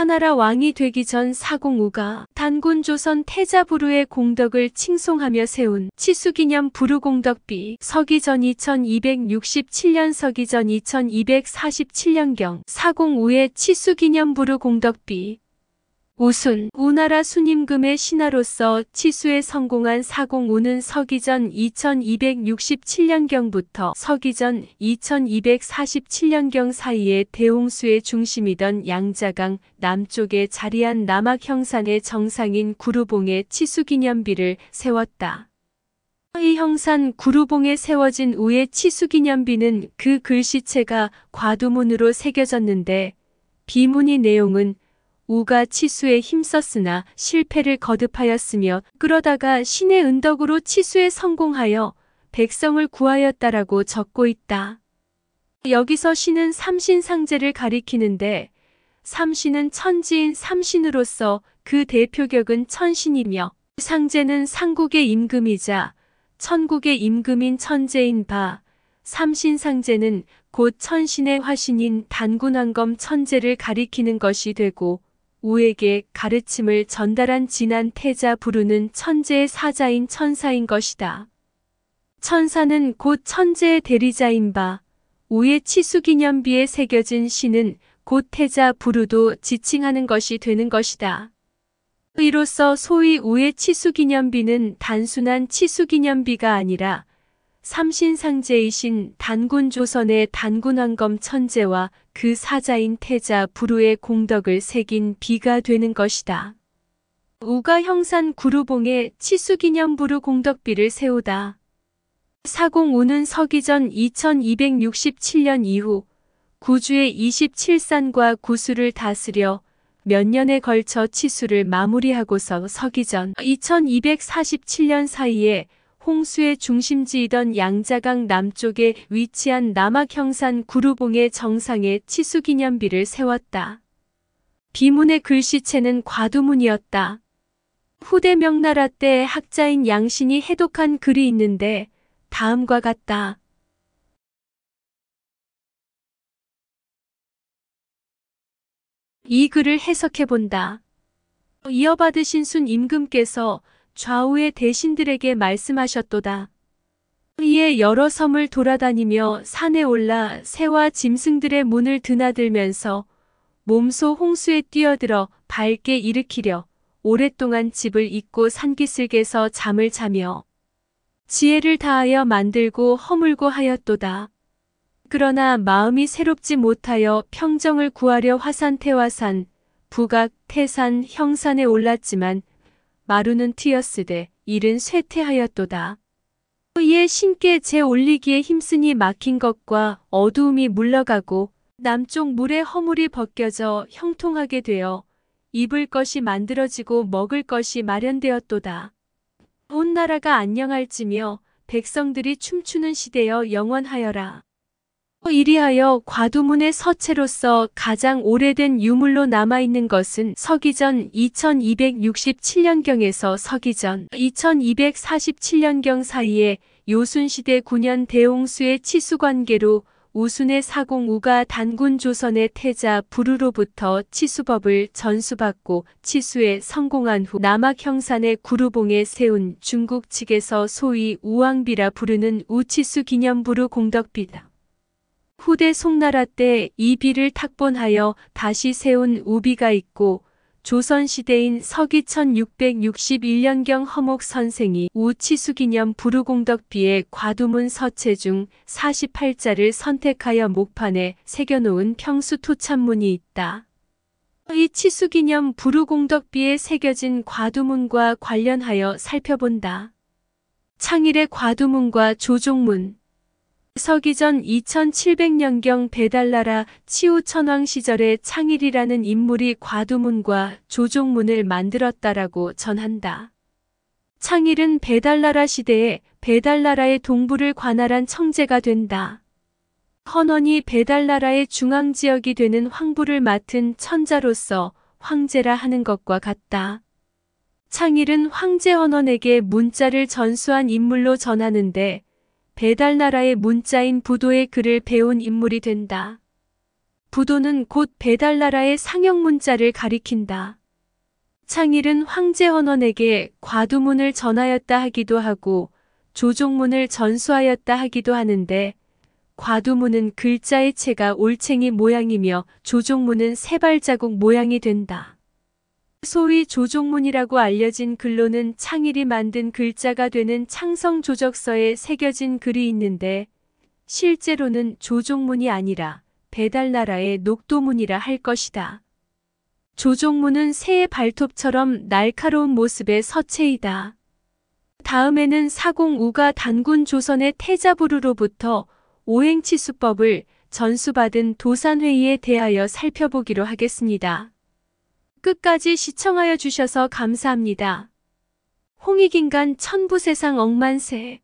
하나라 왕이 되기 전 사공우가 단군 조선 태자부르의 공덕을 칭송하며 세운 치수기념 부르공덕비 서기전 2267년 서기전 2247년경 사공우의 치수기념 부르공덕비 우순우나라 순임금의 신하로서 치수에 성공한 사공오는 서기전 2267년경부터 서기전 2247년경 사이에 대홍수의 중심이던 양자강 남쪽에 자리한 남학형산의 정상인 구루봉의 치수기념비를 세웠다. 이 형산 구루봉에 세워진 우의 치수기념비는 그 글씨체가 과두문으로 새겨졌는데 비문의 내용은 우가 치수에 힘썼으나 실패를 거듭하였으며 끌어다가 신의 은덕으로 치수에 성공하여 백성을 구하였다라고 적고 있다. 여기서 신은 삼신상제를 가리키는데 삼신은 천지인 삼신으로서 그 대표격은 천신이며 상제는 상국의 임금이자 천국의 임금인 천제인 바 삼신상제는 곧 천신의 화신인 단군왕검 천제를 가리키는 것이 되고 우에게 가르침을 전달한 진한 태자 부르는 천재의 사자인 천사인 것이다. 천사는 곧 천재의 대리자인 바 우의 치수기념비에 새겨진 시는 곧 태자 부르도 지칭하는 것이 되는 것이다. 이로써 소위 우의 치수기념비는 단순한 치수기념비가 아니라 삼신상제이신 단군 조선의 단군왕검 천제와 그 사자인 태자 부루의 공덕을 새긴 비가 되는 것이다. 우가 형산 구루봉에 치수기념 부루 공덕비를 세우다. 사공 우는 서기전 2267년 이후 구주의 27산과 구수를 다스려 몇 년에 걸쳐 치수를 마무리하고서 서기전 2247년 사이에 홍수의 중심지이던 양자강 남쪽에 위치한 남학형산 구루봉의 정상에 치수기념비를 세웠다. 비문의 글씨체는 과두문이었다. 후대 명나라 때 학자인 양신이 해독한 글이 있는데 다음과 같다. 이 글을 해석해본다. 이어받으신 순 임금께서 좌우의 대신들에게 말씀하셨도다. 이에 여러 섬을 돌아다니며 산에 올라 새와 짐승들의 문을 드나들면서 몸소 홍수에 뛰어들어 밝게 일으키려 오랫동안 집을 잊고 산기슭에서 잠을 자며 지혜를 다하여 만들고 허물고 하였도다. 그러나 마음이 새롭지 못하여 평정을 구하려 화산 태화산, 북악 태산 형산에 올랐지만 마루는 튀었으되 일은 쇠퇴하였도다. 이에 신께 재 올리기에 힘쓰니 막힌 것과 어두움이 물러가고 남쪽 물의 허물이 벗겨져 형통하게 되어 입을 것이 만들어지고 먹을 것이 마련되었도다. 온 나라가 안녕할지며 백성들이 춤추는 시대여 영원하여라. 이리하여 과도문의 서체로서 가장 오래된 유물로 남아있는 것은 서기전 2267년경에서 서기전 2247년경 사이에 요순시대 9년 대홍수의 치수관계로 우순의 사공우가 단군 조선의 태자 부루로부터 치수법을 전수받고 치수에 성공한 후 남학형산의 구루봉에 세운 중국 측에서 소위 우왕비라 부르는 우치수 기념부루 공덕비다. 후대 송나라 때 이비를 탁본하여 다시 세운 우비가 있고 조선시대인 서기 1661년경 허목 선생이 우치수기념 부르공덕비의 과두문 서체 중 48자를 선택하여 목판에 새겨놓은 평수 토찬문이 있다. 이 치수기념 부르공덕비에 새겨진 과두문과 관련하여 살펴본다. 창일의 과두문과 조종문 서기전 2700년경 배달나라 치우천왕 시절의 창일이라는 인물이 과두문과 조종문을 만들었다라고 전한다. 창일은 배달나라 시대에 배달나라의 동부를 관할한 청제가 된다. 헌원이 배달나라의 중앙지역이 되는 황부를 맡은 천자로서 황제라 하는 것과 같다. 창일은 황제 헌원에게 문자를 전수한 인물로 전하는데 배달나라의 문자인 부도의 글을 배운 인물이 된다. 부도는 곧 배달나라의 상형 문자를 가리킨다. 창일은 황제 헌원에게 과두문을 전하였다 하기도 하고 조종문을 전수하였다 하기도 하는데 과두문은 글자의 체가 올챙이 모양이며 조종문은 세발자국 모양이 된다. 소위 조종문이라고 알려진 글로는 창일이 만든 글자가 되는 창성 조적서에 새겨진 글이 있는데 실제로는 조종문이 아니라 배달나라의 녹도문이라 할 것이다. 조종문은 새의 발톱처럼 날카로운 모습의 서체이다. 다음에는 사공우가 단군 조선의 태자부르로부터 오행치 수법을 전수받은 도산회의에 대하여 살펴보기로 하겠습니다. 끝까지 시청하여 주셔서 감사합니다. 홍익인간 천부세상 억만세